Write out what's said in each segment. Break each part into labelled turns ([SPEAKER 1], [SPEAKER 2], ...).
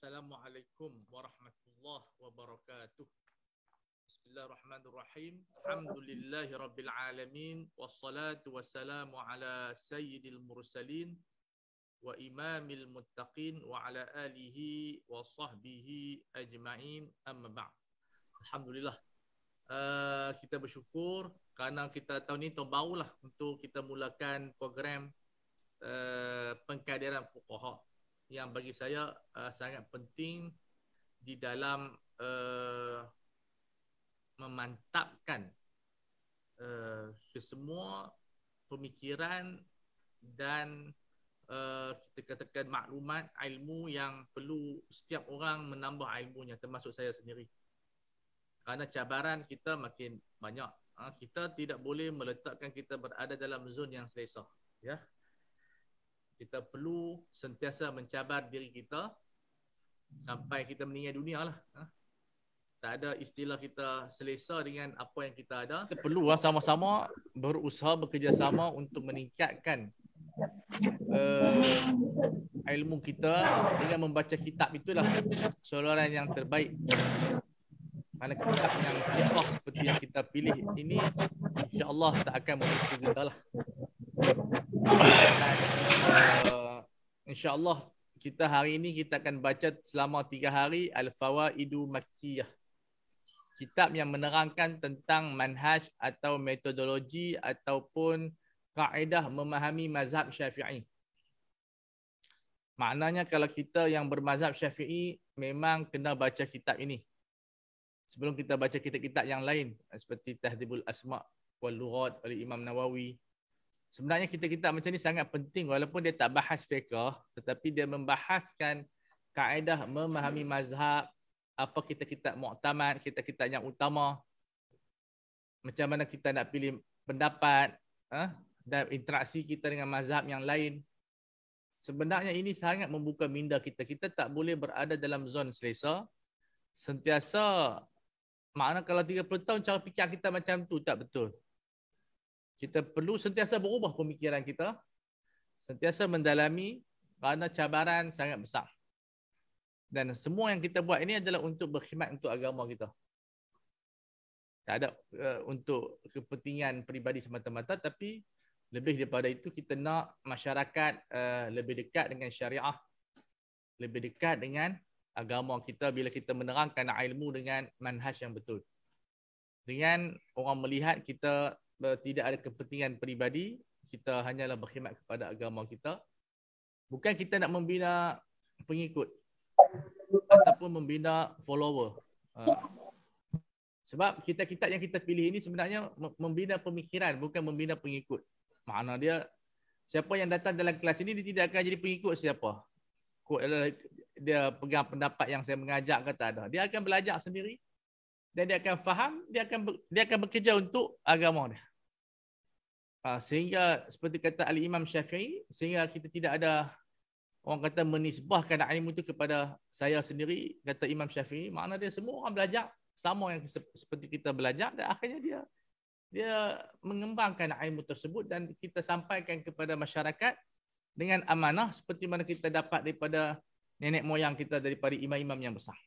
[SPEAKER 1] Assalamualaikum warahmatullahi wabarakatuh. Bismillahirrahmanirrahim. Alhamdulillahi rabbil alamin. Wassalatu wassalamu ala sayyidil mursalin. Wa imamil muttaqin. Wa ala alihi wa sahbihi ajma'in. Amma ba'd. Alhamdulillah. Uh, kita bersyukur kerana kita tahun ni tahun barulah untuk kita mulakan program uh, pengkaderan fuqaha yang bagi saya uh, sangat penting di dalam uh, memantapkan uh, semua pemikiran dan uh, kita katakan maklumat ilmu yang perlu setiap orang menambah ilmunya termasuk saya sendiri kerana cabaran kita makin banyak ah, kita tidak boleh meletakkan kita berada dalam zon yang selesa ya kita perlu sentiasa mencabar diri kita sampai kita meninggal dunia lah. Ha? Tak ada istilah kita selesa dengan apa yang kita ada. Kita perlu lah sama-sama berusaha bekerjasama untuk meningkatkan uh, ilmu kita dengan membaca kitab itulah soalan yang terbaik. Mana kitab yang sifah seperti yang kita pilih ini insyaAllah tak akan berhenti kita lah uh, insyaallah kita hari ini kita akan baca selama tiga hari Al-Fawaidu Makkiyah. Kitab yang menerangkan tentang manhaj atau metodologi ataupun kaedah memahami mazhab syafi'i. Maknanya kalau kita yang bermazhab syafi'i memang kena baca kitab ini. Sebelum kita baca kitab-kitab yang lain seperti Tahdibul Asma' wal Lughat oleh Imam Nawawi, sebenarnya kita kita macam ni sangat penting walaupun dia tak bahas fiqh tetapi dia membahaskan kaedah memahami mazhab apa kita kitab muktamad kita kita yang utama macam mana kita nak pilih pendapat ha? dan interaksi kita dengan mazhab yang lain sebenarnya ini sangat membuka minda kita kita tak boleh berada dalam zon selesa sentiasa makna kalau 30 tahun cara fikir kita macam tu tak betul kita perlu sentiasa berubah pemikiran kita, sentiasa mendalami kerana cabaran sangat besar. Dan semua yang kita buat ini adalah untuk berkhidmat untuk agama kita. Tak ada uh, untuk kepentingan peribadi semata-mata tapi lebih daripada itu kita nak masyarakat uh, lebih dekat dengan syariah, lebih dekat dengan agama kita bila kita menerangkan ilmu dengan manhaj yang betul. Dengan orang melihat kita Eh, tidak ada kepentingan peribadi. Kita hanyalah berkhidmat kepada agama kita. Bukan kita nak membina pengikut ataupun membina follower. Eh, sebab kitab-kitab yang kita pilih ini sebenarnya membina pemikiran bukan membina pengikut. Makna dia siapa yang datang dalam kelas ini dia tidak akan jadi pengikut siapa. Dia pegang pendapat yang saya mengajak kata ada. Dia akan belajar sendiri dan dia akan faham, dia akan dia akan bekerja untuk agama dia. Ah, sehingga seperti kata Ali Imam Syafi'i, sehingga kita tidak ada orang kata menisbahkan ilmu itu kepada saya sendiri, kata Imam Syafi'i, makna dia semua orang belajar sama yang seperti kita belajar dan akhirnya dia dia mengembangkan ilmu tersebut dan kita sampaikan kepada masyarakat dengan amanah seperti mana kita dapat daripada nenek moyang kita daripada imam-imam yang besar.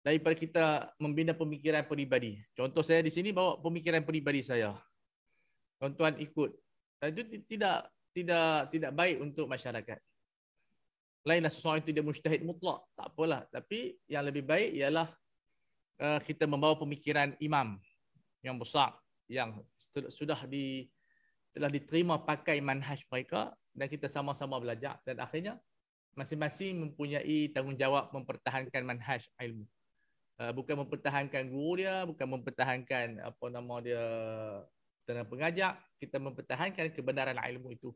[SPEAKER 1] Daripada kita membina pemikiran peribadi. Contoh saya di sini bawa pemikiran peribadi saya tuan-tuan ikut. Dan itu tidak tidak tidak baik untuk masyarakat. Lainlah sesuatu itu dia mustahid mutlak. Tak apalah. Tapi yang lebih baik ialah uh, kita membawa pemikiran imam yang besar yang sudah di telah diterima pakai manhaj mereka dan kita sama-sama belajar dan akhirnya masing-masing mempunyai tanggungjawab mempertahankan manhaj ilmu. Uh, bukan mempertahankan guru dia, bukan mempertahankan apa nama dia dengan pengajar kita mempertahankan kebenaran ilmu itu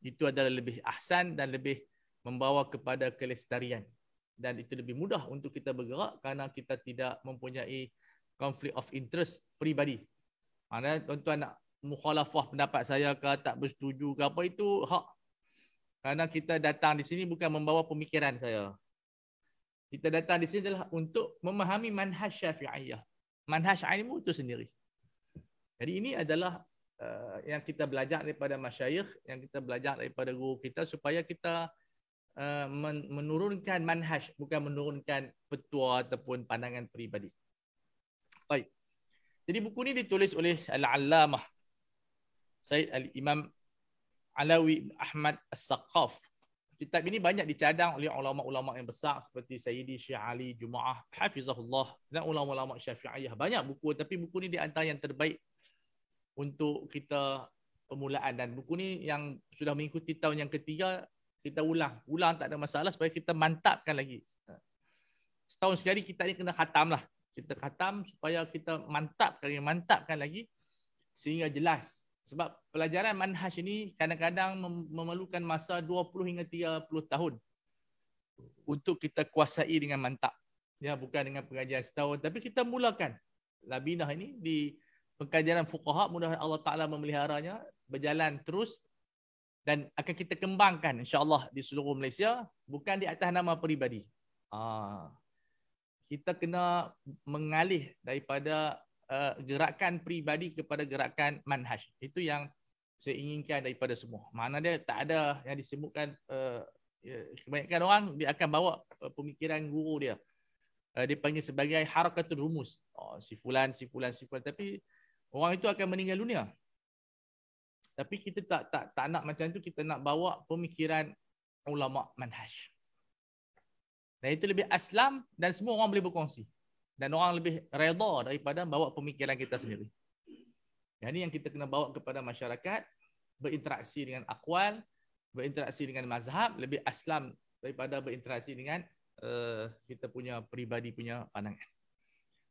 [SPEAKER 1] itu adalah lebih ahsan dan lebih membawa kepada kelestarian dan itu lebih mudah untuk kita bergerak kerana kita tidak mempunyai conflict of interest peribadi mana tuan-tuan nak mukhalafah pendapat saya ke tak bersetuju ke apa itu hak kerana kita datang di sini bukan membawa pemikiran saya kita datang di sini adalah untuk memahami manhaj syafi'iyah manhaj ilmu itu sendiri jadi ini adalah uh, yang kita belajar daripada masyayikh, yang kita belajar daripada guru kita supaya kita uh, menurunkan manhaj, bukan menurunkan petua ataupun pandangan peribadi. Baik. Jadi buku ini ditulis oleh Al-Allamah Said Al-Imam Alawi Ahmad As-Saqaf. Kitab ini banyak dicadang oleh ulama-ulama yang besar seperti Sayyidi Syekh Ali Jumaah Hafizahullah dan ulama-ulama Syafi'iyah. Banyak buku tapi buku ini di antara yang terbaik untuk kita permulaan dan buku ni yang sudah mengikuti tahun yang ketiga kita ulang ulang tak ada masalah supaya kita mantapkan lagi ha. setahun sekali kita ni kena khatam lah kita khatam supaya kita mantapkan lagi mantapkan lagi sehingga jelas sebab pelajaran manhaj ini kadang-kadang memerlukan masa 20 hingga 30 tahun untuk kita kuasai dengan mantap ya bukan dengan pengajian setahun tapi kita mulakan labinah ini di Pengkajian fuqaha mudah Allah Taala memeliharanya berjalan terus dan akan kita kembangkan insya Allah di seluruh Malaysia bukan di atas nama peribadi. Ah. Kita kena mengalih daripada uh, gerakan peribadi kepada gerakan manhaj. Itu yang saya inginkan daripada semua. Mana dia tak ada yang disebutkan uh, kebanyakan orang dia akan bawa pemikiran guru dia. Uh, dia panggil sebagai harakatul rumus. Oh, si fulan, si Tapi orang itu akan meninggal dunia. Tapi kita tak tak tak nak macam tu, kita nak bawa pemikiran ulama manhaj. Dan itu lebih aslam dan semua orang boleh berkongsi. Dan orang lebih redha daripada bawa pemikiran kita sendiri. Yang ini yang kita kena bawa kepada masyarakat, berinteraksi dengan akwal, berinteraksi dengan mazhab, lebih aslam daripada berinteraksi dengan uh, kita punya peribadi punya pandangan.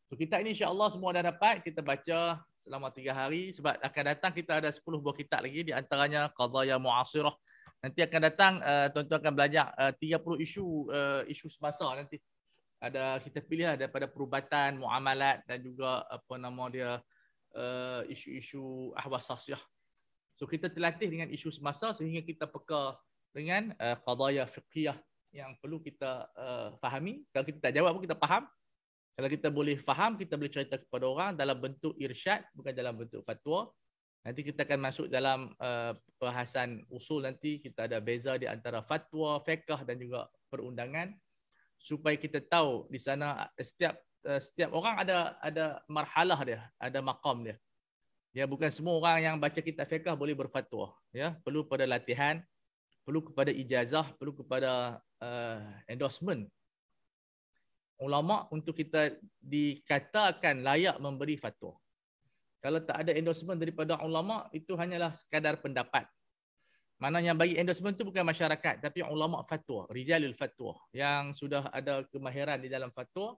[SPEAKER 1] So, kitab ini insyaAllah semua dah dapat. Kita baca selama tiga hari. Sebab akan datang kita ada sepuluh buah kitab lagi. Di antaranya Qadaya Mu'asirah. Nanti akan datang, uh, tuan-tuan akan belajar eh, uh, 30 isu uh, isu semasa nanti. Ada kita pilih lah daripada perubatan, muamalat dan juga apa nama dia uh, isu-isu ahwas sasyah. So kita terlatih dengan isu semasa sehingga kita peka dengan uh, qadaya fiqhiyah yang perlu kita uh, fahami. Kalau kita tak jawab pun kita faham. Kalau kita boleh faham, kita boleh cerita kepada orang dalam bentuk irsyad, bukan dalam bentuk fatwa. Nanti kita akan masuk dalam perhasan uh, usul nanti. Kita ada beza di antara fatwa, fiqah dan juga perundangan. Supaya kita tahu di sana uh, setiap uh, setiap orang ada ada marhalah dia, ada maqam dia. Ya, bukan semua orang yang baca kitab fiqah boleh berfatwa. Ya, perlu pada latihan, perlu kepada ijazah, perlu kepada uh, endorsement ulama untuk kita dikatakan layak memberi fatwa. Kalau tak ada endorsement daripada ulama itu hanyalah sekadar pendapat. Mana yang bagi endorsement tu bukan masyarakat tapi ulama fatwa, rijalul fatwa yang sudah ada kemahiran di dalam fatwa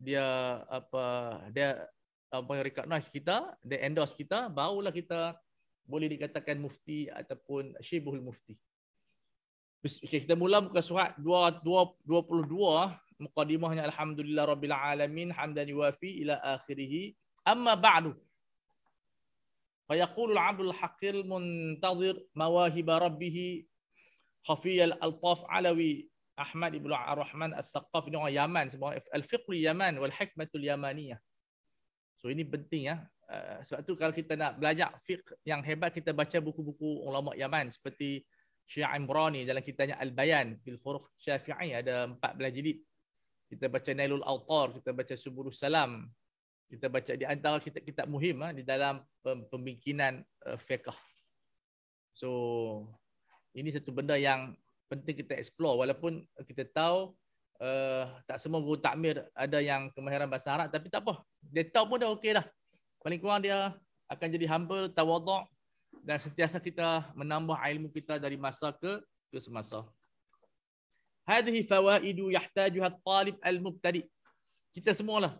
[SPEAKER 1] dia apa dia apa recognize kita, dia endorse kita, barulah kita boleh dikatakan mufti ataupun syibhul mufti. Okay, kita mula muka surat 22 muqaddimahnya alhamdulillah rabbil alamin hamdan yuafi ila akhirih amma ba'du fa yaqulu abdul haqir muntazir mawahib rabbih khafi al-altaf alawi Ahmad ibnu Ar-Rahman As-Saqqaf di orang Yaman sebab al-fiqhu Yaman wal hikmatul Yamaniyah. So ini penting ya. Eh, sebab tu kalau kita nak belajar fiqh yang hebat kita baca buku-buku ulama Yaman seperti Syekh Imran dalam kitabnya Al-Bayan bil Furuq Syafi'i ada 14 jilid kita baca Nailul Autar, kita baca Suburus Salam, kita baca di antara kitab-kitab muhim ah, di dalam pembikinan eh, fiqah. So, ini satu benda yang penting kita explore walaupun kita tahu uh, tak semua guru takmir ada yang kemahiran bahasa Arab tapi tak apa. Dia tahu pun dah okey dah. Paling kurang dia akan jadi humble, tawaduk dan sentiasa kita menambah ilmu kita dari masa ke ke semasa. Hadhi fawaidu yahtajuha talib al-mubtadi. Kita semualah.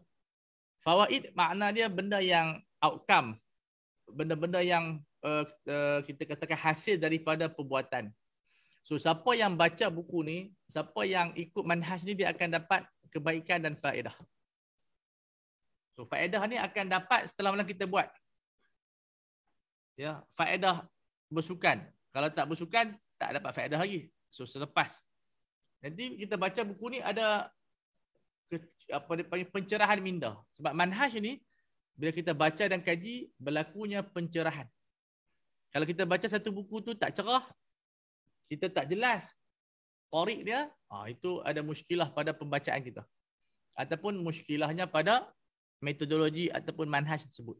[SPEAKER 1] Fawaid makna dia benda yang outcome. Benda-benda yang uh, uh, kita katakan hasil daripada perbuatan. So siapa yang baca buku ni, siapa yang ikut manhaj ni dia akan dapat kebaikan dan faedah. So faedah ni akan dapat setelah malam kita buat. Ya, faedah bersukan. Kalau tak bersukan, tak dapat faedah lagi. So selepas Nanti kita baca buku ni ada apa dipanggil pencerahan minda. Sebab manhaj ni bila kita baca dan kaji berlakunya pencerahan. Kalau kita baca satu buku tu tak cerah, kita tak jelas qariq dia, ah itu ada muskilah pada pembacaan kita. Ataupun muskilahnya pada metodologi ataupun manhaj tersebut.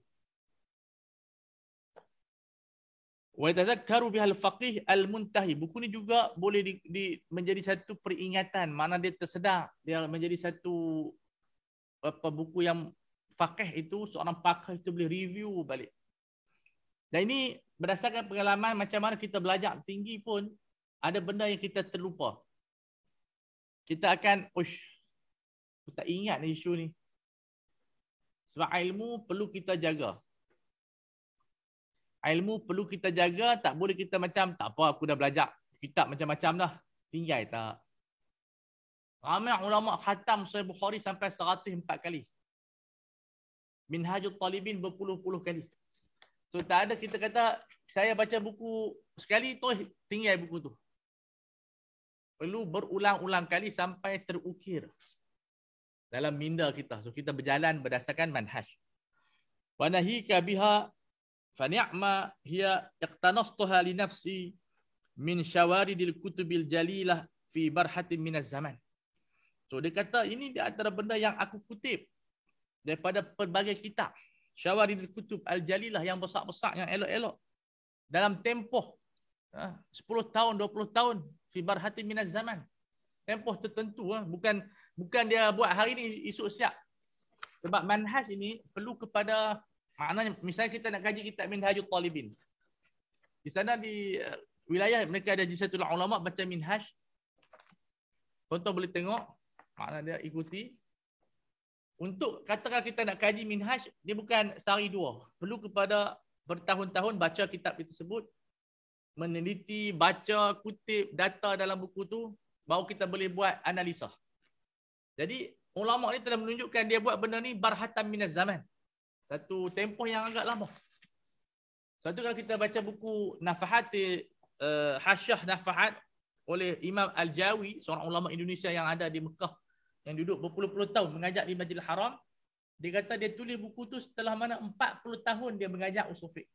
[SPEAKER 1] Wa tazakkaru biha al-faqih al-muntahi. Buku ni juga boleh di, di, menjadi satu peringatan mana dia tersedar, dia menjadi satu apa buku yang faqih itu seorang pakar itu boleh review balik. Dan ini berdasarkan pengalaman macam mana kita belajar tinggi pun ada benda yang kita terlupa. Kita akan, ush, aku tak ingat isu ni. Sebab ilmu perlu kita jaga ilmu perlu kita jaga, tak boleh kita macam, tak apa aku dah belajar kitab macam-macam dah, tinggal tak. Ramai ulama khatam Sahih Bukhari sampai 104 kali. Minhajul Talibin berpuluh-puluh kali. So tak ada kita kata, saya baca buku sekali, terus tinggal buku tu. Perlu berulang-ulang kali sampai terukir dalam minda kita. So kita berjalan berdasarkan manhaj. Wanahika biha فنعما هي اقتنصتها لنفسي من شوارد الكتب jalilah fi برحة minaz zaman. So dia kata ini di antara benda yang aku kutip daripada pelbagai kitab. Syawaridul Kutub Al-Jalilah yang besar-besar yang elok-elok dalam tempoh 10 ha, tahun 20 tahun fi barhati minaz zaman. Tempoh tertentu ha, bukan bukan dia buat hari ini isu siap. Sebab manhas ini perlu kepada Maknanya misalnya kita nak kaji kitab Minhajul Talibin. Di sana di eh, wilayah mereka ada jisatul lah ulama baca Minhaj. Contoh boleh tengok makna dia ikuti. Untuk katakan kita nak kaji Minhaj, dia bukan sehari dua. Perlu kepada bertahun-tahun baca kitab itu sebut meneliti, baca, kutip data dalam buku tu baru kita boleh buat analisa. Jadi ulama ni telah menunjukkan dia buat benda ni barhatan minaz zaman satu tempoh yang agak lama. Sebab tu kalau kita baca buku Nafahat uh, Hasyah Nafahat oleh Imam Al-Jawi, seorang ulama Indonesia yang ada di Mekah yang duduk berpuluh-puluh tahun mengajar di Masjidil Haram, dia kata dia tulis buku tu setelah mana 40 tahun dia mengajar usul fiqh.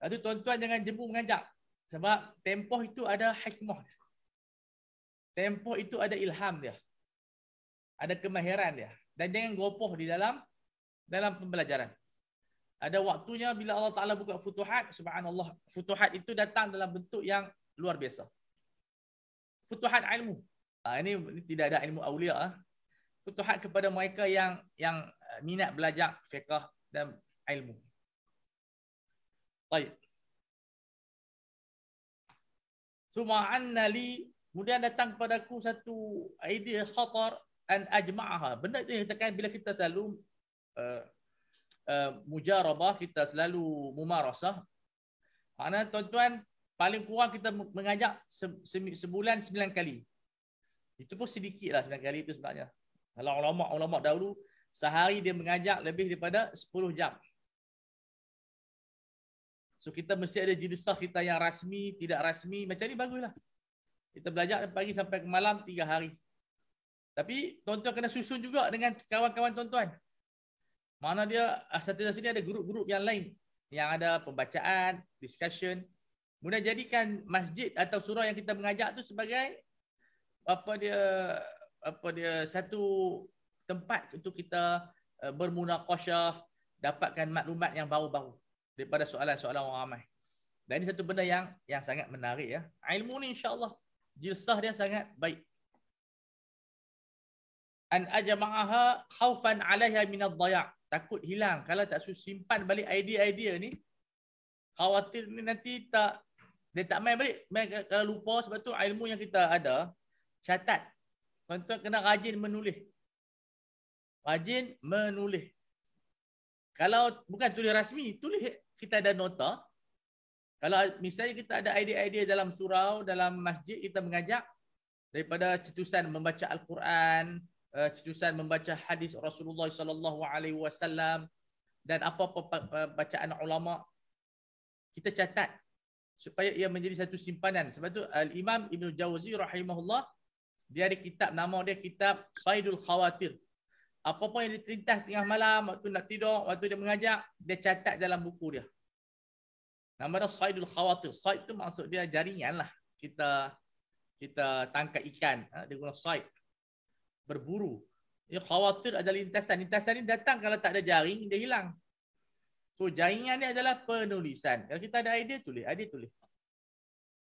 [SPEAKER 1] Itu tuan-tuan jangan jemu mengajar sebab tempoh itu ada hikmah. Tempoh itu ada ilham dia. Ada kemahiran dia. Dan jangan gopoh di dalam dalam pembelajaran. Ada waktunya bila Allah Ta'ala buka futuhat, subhanallah, futuhat itu datang dalam bentuk yang luar biasa. Futuhat ilmu. Ha, ini, ini tidak ada ilmu awliya. Ha. Ah. Futuhat kepada mereka yang yang ah, minat belajar fiqah dan ilmu. Baik. Suma'anna li, kemudian datang kepadaku satu idea khatar an ajma'aha. Benda itu yang katakan bila kita selalu Eh, eh, mujarabah kita selalu mumarasah makna tuan-tuan paling kurang kita mengajak se sebulan sembilan kali itu pun sedikitlah sembilan kali itu sebenarnya kalau ulama-ulama dahulu sehari dia mengajak lebih daripada 10 jam so kita mesti ada jilisah kita yang rasmi tidak rasmi macam ni baguslah kita belajar dari pagi sampai ke malam tiga hari tapi tuan-tuan kena susun juga dengan kawan-kawan tuan-tuan kawan kawan tuan tuan mana dia asatidah sini ada grup-grup yang lain yang ada pembacaan, discussion. Mula jadikan masjid atau surau yang kita mengajak tu sebagai apa dia apa dia satu tempat untuk kita eh, bermunaqasyah, dapatkan maklumat yang baru-baru daripada soalan-soalan orang ramai. Dan ini satu benda yang yang sangat menarik ya. Ilmu ni insya-Allah jilsah dia sangat baik an ajma'aha khaufan 'alayha min ad-daya' takut hilang kalau tak simpan balik idea-idea ni khawatir ni nanti tak dia tak main balik main kalau lupa sebab tu ilmu yang kita ada catat tuan-tuan kena rajin menulis rajin menulis kalau bukan tulis rasmi tulis kita ada nota kalau misalnya kita ada idea-idea dalam surau dalam masjid kita mengajak daripada cetusan membaca al-Quran uh, cetusan membaca hadis Rasulullah sallallahu alaihi wasallam dan apa-apa bacaan ulama kita catat supaya ia menjadi satu simpanan sebab tu al uh, imam ibnu jawzi rahimahullah dia ada kitab nama dia kitab saidul khawatir apa pun yang diterintah tengah malam waktu nak tidur waktu dia mengajar dia catat dalam buku dia nama dia saidul khawatir said tu maksud dia jaringan lah kita kita tangkap ikan ha, dia guna said berburu. Ini khawatir adalah lintasan. Lintasan ini datang kalau tak ada jaring, dia hilang. So, jaringan ini adalah penulisan. Kalau kita ada idea, tulis. Idea, tulis.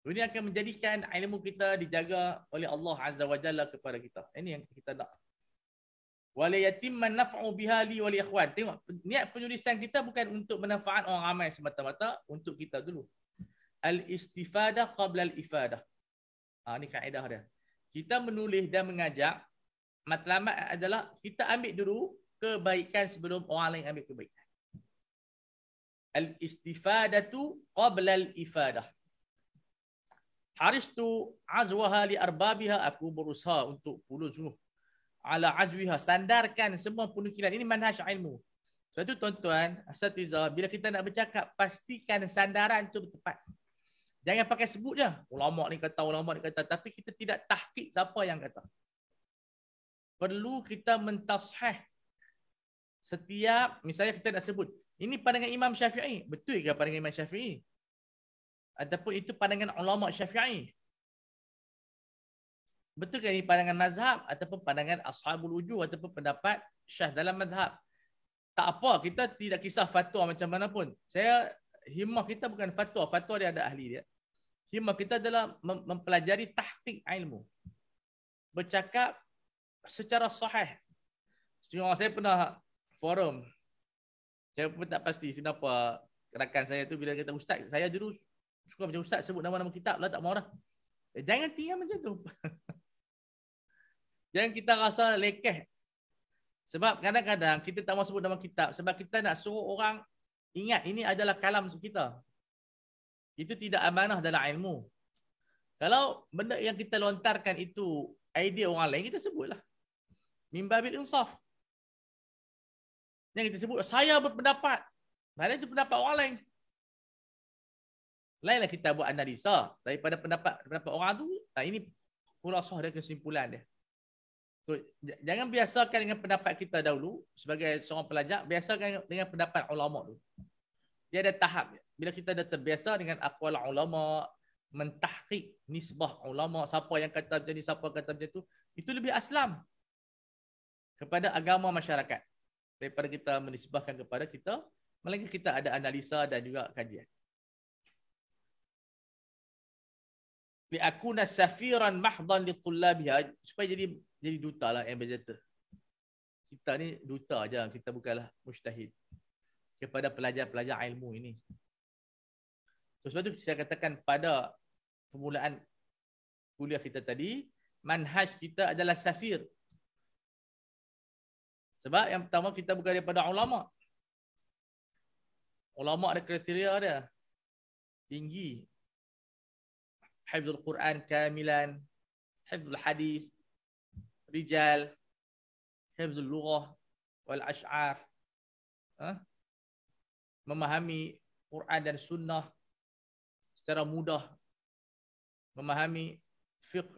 [SPEAKER 1] Ini akan menjadikan ilmu kita dijaga oleh Allah Azza wa Jalla kepada kita. Eh, ini yang kita nak. Wala yatimman naf'u biha li wali ikhwan. Tengok, niat penulisan kita bukan untuk manfaat orang ramai semata-mata, untuk kita dulu. Al-istifadah qabla al-ifadah. Ha, ah, ini kaedah dia. Kita menulis dan mengajak, matlamat adalah kita ambil dulu kebaikan sebelum orang lain ambil kebaikan. Al-istifadatu qabla al-ifadah. Haristu azwaha li arbabiha aku berusaha untuk puluh sungguh. Ala azwiha standarkan semua penukilan. Ini manhaj ilmu. Sebab itu tuan-tuan, asatiza, bila kita nak bercakap, pastikan sandaran itu tepat. Jangan pakai sebut je. Ulama ni kata, ulama ni kata. Tapi kita tidak tahkik siapa yang kata perlu kita mentasheh setiap misalnya kita nak sebut ini pandangan Imam Syafi'i betul ke pandangan Imam Syafi'i ataupun itu pandangan ulama Syafi'i betul ke ini pandangan mazhab ataupun pandangan ashabul wujuh ataupun pendapat syah dalam mazhab tak apa kita tidak kisah fatwa macam mana pun saya himmah kita bukan fatwa fatwa dia ada ahli dia himmah kita adalah mempelajari tahqiq ilmu bercakap secara sahih. Saya pernah forum. Saya pun tak pasti kenapa rakan saya tu bila kata ustaz, saya dulu suka macam ustaz sebut nama-nama kitab lah tak mau dah. Eh, jangan tinggal macam tu. jangan kita rasa lekeh. Sebab kadang-kadang kita tak mau sebut nama kitab sebab kita nak suruh orang ingat ini adalah kalam kita. Itu tidak amanah dalam ilmu. Kalau benda yang kita lontarkan itu idea orang lain, kita sebutlah mimbabil insaf. Yang kita sebut, saya berpendapat. Mana itu pendapat orang lain? Lainlah kita buat analisa daripada pendapat pendapat orang tu. ini khulasah dan kesimpulan dia. So, jangan biasakan dengan pendapat kita dahulu sebagai seorang pelajar, biasakan dengan pendapat ulama dulu. Dia ada tahap. Bila kita dah terbiasa dengan akwal ulama, mentahqiq nisbah ulama, siapa yang kata macam ni, siapa yang kata macam tu, itu lebih aslam kepada agama masyarakat daripada kita menisbahkan kepada kita melainkan kita ada analisa dan juga kajian li akuna safiran mahdhan li tullabiha ah, supaya jadi jadi duta lah ambassador kita ni duta aja kita bukanlah mustahid kepada pelajar-pelajar ilmu ini so, sebab tu saya katakan pada permulaan kuliah kita tadi manhaj kita adalah safir sebab yang pertama kita bukan daripada ulama. Ulama ada kriteria dia. Tinggi. Hafizul Quran kamilan, hafizul hadis, rijal, hafizul lughah wal asy'ar. Ha? Memahami Quran dan sunnah secara mudah. Memahami fiqh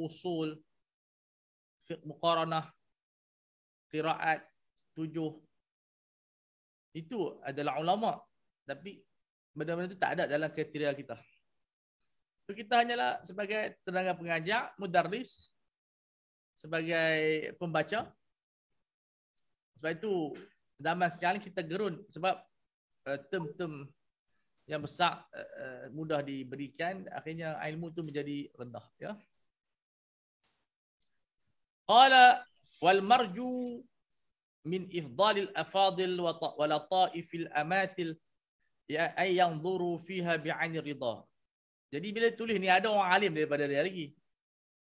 [SPEAKER 1] usul, fiqh muqaranah, qiraat tujuh. Itu adalah ulama. Tapi benda-benda itu tak ada dalam kriteria kita. So, kita hanyalah sebagai tenaga pengajar, mudarris, sebagai pembaca. Sebab itu zaman sekarang kita gerun sebab uh, term-term yang besar uh, mudah diberikan akhirnya ilmu itu menjadi rendah ya. Qala wal marju min ifdalil afadil wa wala taifil amathil ya ay yanzuru fiha bi ayni ridha jadi bila tulis ni ada orang alim daripada dia lagi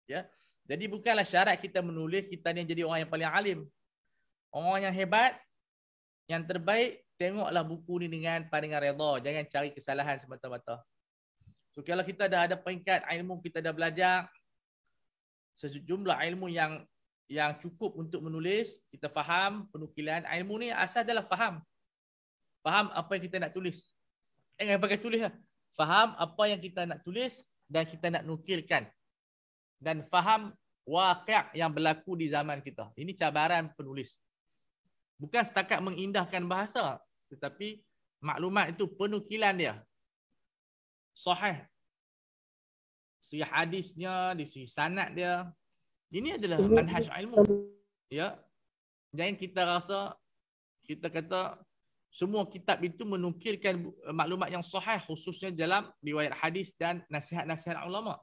[SPEAKER 1] ya jadi bukanlah syarat kita menulis kita ni jadi orang yang paling alim orang yang hebat yang terbaik tengoklah buku ni dengan pandangan redha jangan cari kesalahan semata-mata so kalau kita dah ada peringkat ilmu kita dah belajar sejumlah ilmu yang yang cukup untuk menulis, kita faham penukilan. Ilmu ni asal adalah faham. Faham apa yang kita nak tulis. Jangan eh, pakai tulis lah. Faham apa yang kita nak tulis dan kita nak nukilkan. Dan faham wakil yang berlaku di zaman kita. Ini cabaran penulis. Bukan setakat mengindahkan bahasa. Tetapi maklumat itu penukilan dia. Sahih. hadisnya di si sanat dia. Ini adalah manhaj ilmu. Ya. Jangan kita rasa kita kata semua kitab itu menukilkan eh, maklumat yang sahih khususnya dalam riwayat hadis dan nasihat-nasihat ulama.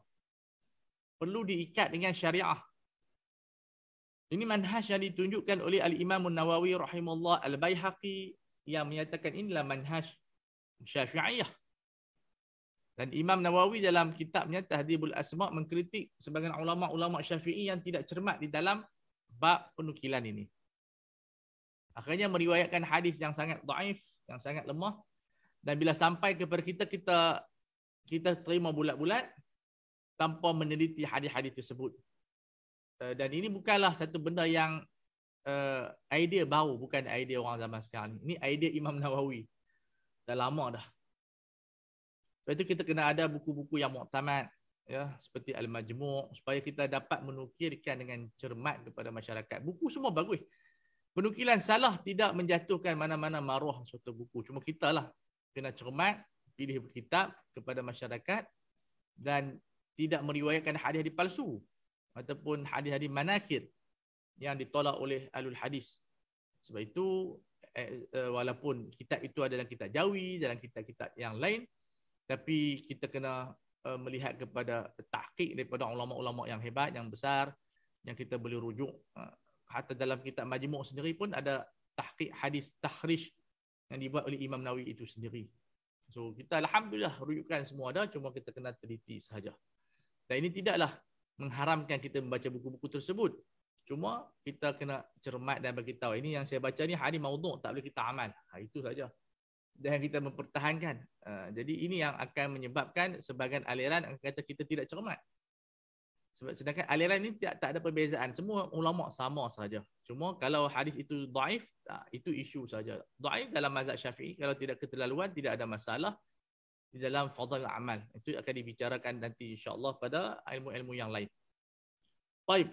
[SPEAKER 1] Perlu diikat dengan syariah. Ini manhaj yang ditunjukkan oleh Al-Imam Nawawi rahimahullah Al-Bayhaqi yang menyatakan inilah manhaj syafi'iyah. Dan Imam Nawawi dalam kitabnya Tahdibul Asma mengkritik sebagian ulama-ulama Syafi'i yang tidak cermat di dalam bab penukilan ini. Akhirnya meriwayatkan hadis yang sangat dhaif, yang sangat lemah dan bila sampai kepada kita kita kita terima bulat-bulat tanpa meneliti hadis-hadis tersebut. Eh, dan ini bukanlah satu benda yang eh, idea baru, bukan idea orang zaman sekarang. Ini idea Imam Nawawi. Dah lama dah. Lepas itu kita kena ada buku-buku yang muktamad ya seperti al-majmu' supaya kita dapat menukirkan dengan cermat kepada masyarakat. Buku semua bagus. Penukilan salah tidak menjatuhkan mana-mana maruah suatu buku. Cuma kita lah kena cermat pilih kitab kepada masyarakat dan tidak meriwayatkan hadis-hadis palsu ataupun hadis-hadis manakir yang ditolak oleh alul hadis. Sebab itu eh, eh, walaupun kitab itu adalah dalam kitab Jawi, dalam kitab-kitab yang lain, tapi kita kena uh, melihat kepada tahqiq daripada ulama-ulama yang hebat yang besar yang kita boleh rujuk uh, hatta dalam kitab majmu' sendiri pun ada tahqiq hadis tahrish yang dibuat oleh Imam Nawawi itu sendiri so kita alhamdulillah rujukan semua ada cuma kita kena teliti sahaja dan ini tidaklah mengharamkan kita membaca buku-buku tersebut cuma kita kena cermat dan bagi ini yang saya baca ni hadis maudhu' tak boleh kita amal ha, itu saja dan kita mempertahankan. Uh, jadi ini yang akan menyebabkan sebagian aliran akan kata kita tidak cermat. Sebab sedangkan aliran ini tak, tak ada perbezaan. Semua ulama sama saja. Cuma kalau hadis itu daif, uh, itu isu saja. Daif dalam mazhab syafi'i, kalau tidak keterlaluan, tidak ada masalah di dalam fadal amal. Itu akan dibicarakan nanti insyaAllah pada ilmu-ilmu yang lain. Baik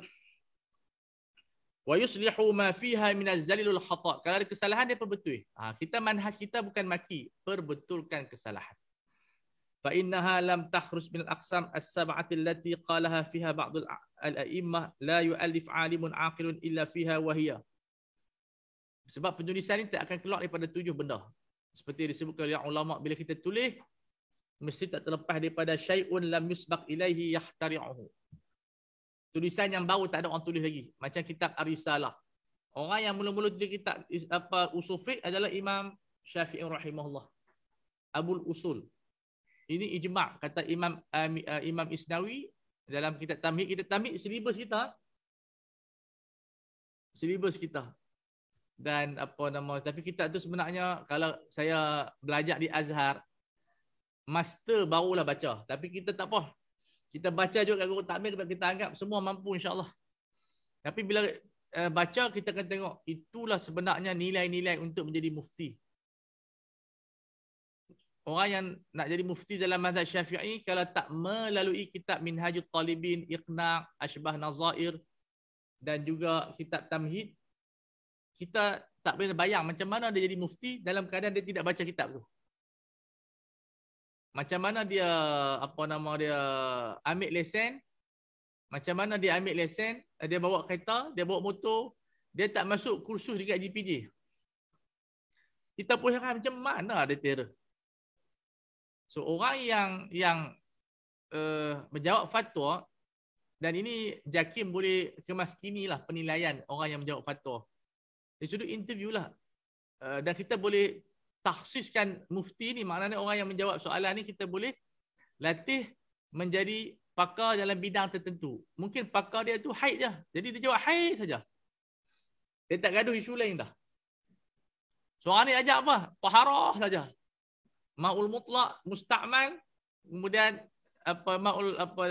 [SPEAKER 1] wa yuslihu ma fiha min azzalilul khata kalau ada kesalahan dia perbetul ha, kita manhaj kita bukan maki perbetulkan kesalahan fa innaha lam tahrus min al-aqsam as-sab'ati allati qalaha fiha ba'd al-a'immah la yu'allif 'alimun 'aqilun illa fiha wa hiya sebab penulisan ini tak akan keluar daripada tujuh benda seperti disebutkan oleh ulama bila kita tulis mesti tak terlepas daripada syai'un lam yusbaq ilaihi yahtari'uhu tulisan yang baru tak ada orang tulis lagi macam kitab ar-risalah orang yang mula-mula tulis kitab apa usul fiqh adalah imam syafi'i rahimahullah abul usul ini ijma' kata imam um, uh, imam isnawi dalam kitab tamhid kita tamhid silibus kita silibus kita dan apa nama tapi kita tu sebenarnya kalau saya belajar di azhar master barulah baca tapi kita tak apa kita baca juga kat guru takmir sebab kita anggap semua mampu insyaAllah. Tapi bila uh, baca, kita akan tengok itulah sebenarnya nilai-nilai untuk menjadi mufti. Orang yang nak jadi mufti dalam mazhab syafi'i, kalau tak melalui kitab Minhajul Talibin, Iqna' Ashbah Nazair, dan juga kitab Tamhid, kita tak boleh bayang macam mana dia jadi mufti dalam keadaan dia tidak baca kitab tu macam mana dia apa nama dia ambil lesen macam mana dia ambil lesen dia bawa kereta dia bawa motor dia tak masuk kursus dekat GPD kita pun heran macam mana ada tera so orang yang yang uh, menjawab fatwa dan ini Jakim boleh kemas kini lah penilaian orang yang menjawab fatwa. Dia sudut interview lah. Uh, dan kita boleh taksiskan mufti ni maknanya orang yang menjawab soalan ni kita boleh latih menjadi pakar dalam bidang tertentu. Mungkin pakar dia tu haid je. Jadi dia jawab haid saja. Dia tak gaduh isu lain dah. Soalan ni ajak apa? Taharah saja. Maul mutlak, musta'mal, kemudian apa maul apa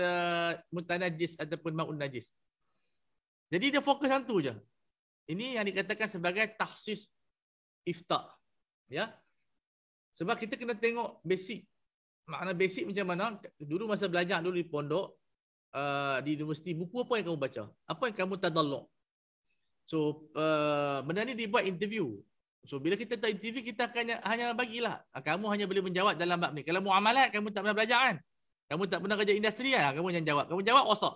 [SPEAKER 1] mutanajis ataupun maul najis. Jadi dia fokus hantu je. Ini yang dikatakan sebagai tahsis iftar. Ya. Sebab kita kena tengok basic. Makna basic macam mana? Dulu masa belajar dulu di pondok, uh, di universiti, buku apa yang kamu baca? Apa yang kamu tadalok? So, uh, benda ni dibuat interview. So, bila kita tak interview, kita akan hanya bagilah. Ah, kamu hanya boleh menjawab dalam bab ni. Kalau muamalat, kamu tak pernah belajar kan? Kamu tak pernah kerja industri kan? Ah, kamu jangan jawab. Kamu jawab, osok.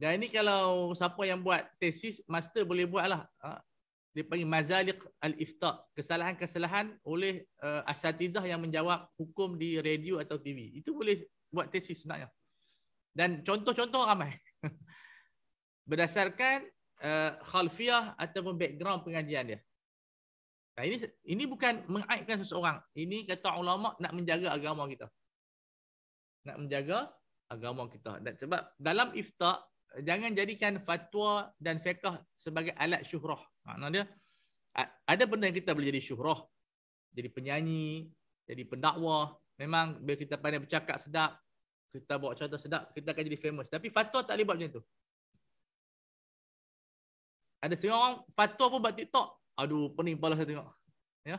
[SPEAKER 1] Dan ini kalau siapa yang buat tesis, master boleh buat lah. Ah, dia panggil mazaliq al-ifta kesalahan-kesalahan oleh uh, asatizah yang menjawab hukum di radio atau TV itu boleh buat tesis sebenarnya dan contoh-contoh ramai berdasarkan uh, khalfiah ataupun background pengajian dia nah, ini ini bukan mengaibkan seseorang ini kata ulama nak menjaga agama kita nak menjaga agama kita dan sebab dalam iftar jangan jadikan fatwa dan fiqah sebagai alat syuhrah. Makna dia ada benda yang kita boleh jadi syuhrah. Jadi penyanyi, jadi pendakwah. Memang bila kita pandai bercakap sedap, kita bawa cerita sedap, kita akan jadi famous. Tapi fatwa tak boleh macam tu. Ada setengah orang fatwa pun buat TikTok. Aduh, pening kepala saya tengok. Ya.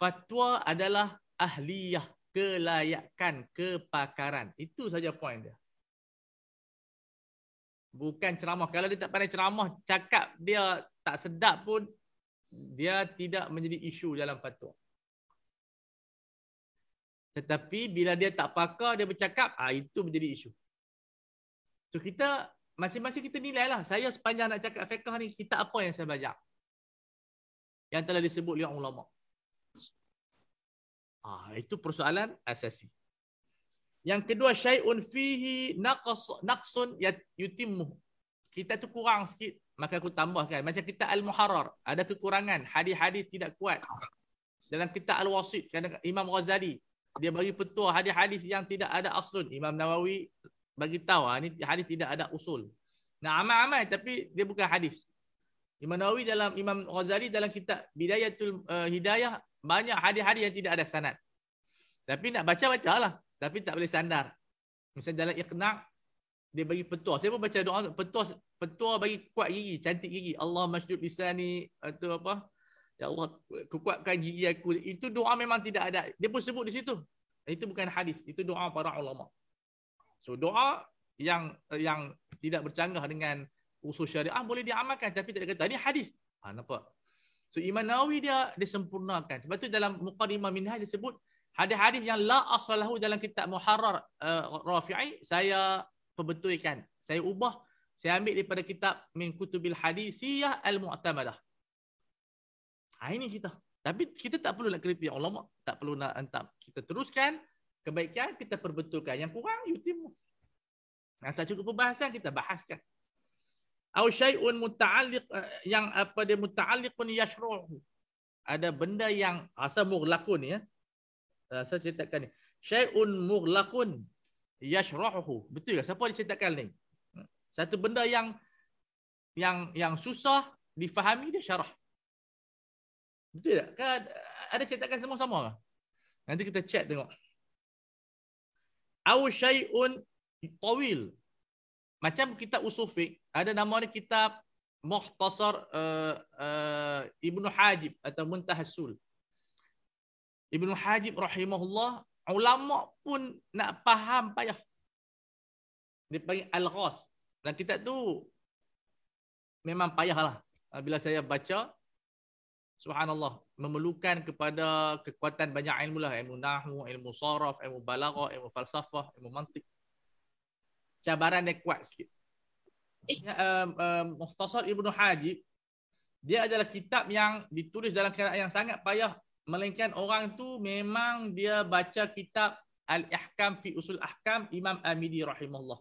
[SPEAKER 1] Fatwa adalah ahliyah kelayakan kepakaran. Itu saja poin dia. Bukan ceramah. Kalau dia tak pandai ceramah, cakap dia tak sedap pun, dia tidak menjadi isu dalam fatwa. Tetapi bila dia tak pakar, dia bercakap, ah itu menjadi isu. So kita, masing-masing kita nilai lah. Saya sepanjang nak cakap fiqah ni, kita apa yang saya belajar? Yang telah disebut oleh ulama' Ha, itu persoalan asasi. Yang kedua syai'un fihi naqas naqsun yutimmu. Kita tu kurang sikit, maka aku tambahkan. Macam kita Al-Muharrar, ada kekurangan, hadis-hadis tidak kuat. Dalam kita Al-Wasit, Imam Ghazali, dia bagi petua hadis-hadis yang tidak ada aslun. Imam Nawawi bagi tahu, ini ah, hadis tidak ada usul. Nah, amal-amal tapi dia bukan hadis. Imam Nawawi dalam Imam Ghazali dalam kitab Bidayatul uh, Hidayah banyak hadis-hadis yang tidak ada sanad. Tapi nak baca bacalah, tapi tak boleh sandar. Misal dalam Iqna dia bagi petua. Saya pun baca doa petua petua bagi kuat gigi, cantik gigi. Allah masjid lisani atau apa? Ya Allah, kuatkan gigi aku. Itu doa memang tidak ada. Dia pun sebut di situ. Itu bukan hadis, itu doa para ulama. So doa yang yang tidak bercanggah dengan usul syariah ah, boleh diamalkan tapi tak ada kata ni hadis. Ha nampak. So Imam Nawawi dia dia sempurnakan. Sebab tu dalam muqaddimah minhaj dia sebut hadis-hadis yang la asalahu dalam kitab Muharrar uh, Rafi'i saya perbetulkan. Saya ubah, saya ambil daripada kitab Min Kutubil Hadisiyah Al-Mu'tamadah. Ha, ini kita. Tapi kita tak perlu nak kritik ulama, tak perlu nak entah. Kita teruskan kebaikan, kita perbetulkan. Yang kurang, YouTube. Yang tak cukup pembahasan kita bahaskan au syai'un muta'alliq eh, yang apa dia muta'alliqun yashruhu ada benda yang ah, asal mughlaqun ya eh, saya ceritakan ni syai'un mughlaqun yashruhu betul ke siapa diceritakan ni hmm. satu benda yang yang yang susah difahami dia syarah betul tak ke ada ceritakan semua sama ke nanti kita check tengok au syai'un tawil macam kitab Usufik, ada nama dia kitab Muhtasar uh, eh, uh, eh, Ibnu Hajib atau Muntahasul. Ibnu Hajib rahimahullah, ulama pun nak faham payah. Dia panggil Al-Ghaz. Dan kitab tu memang payahlah. Bila saya baca, subhanallah, memerlukan kepada kekuatan banyak ilmu lah. Ilmu Nahu, ilmu Sarraf, ilmu Balagha, ilmu Falsafah, ilmu Mantik cabaran dia kuat sikit. Um, eh. um, Muhtasar Ibn Hajib, dia adalah kitab yang ditulis dalam keadaan yang sangat payah. Melainkan orang tu memang dia baca kitab Al-Ihkam Fi Usul Ahkam Imam Amidi Rahimullah.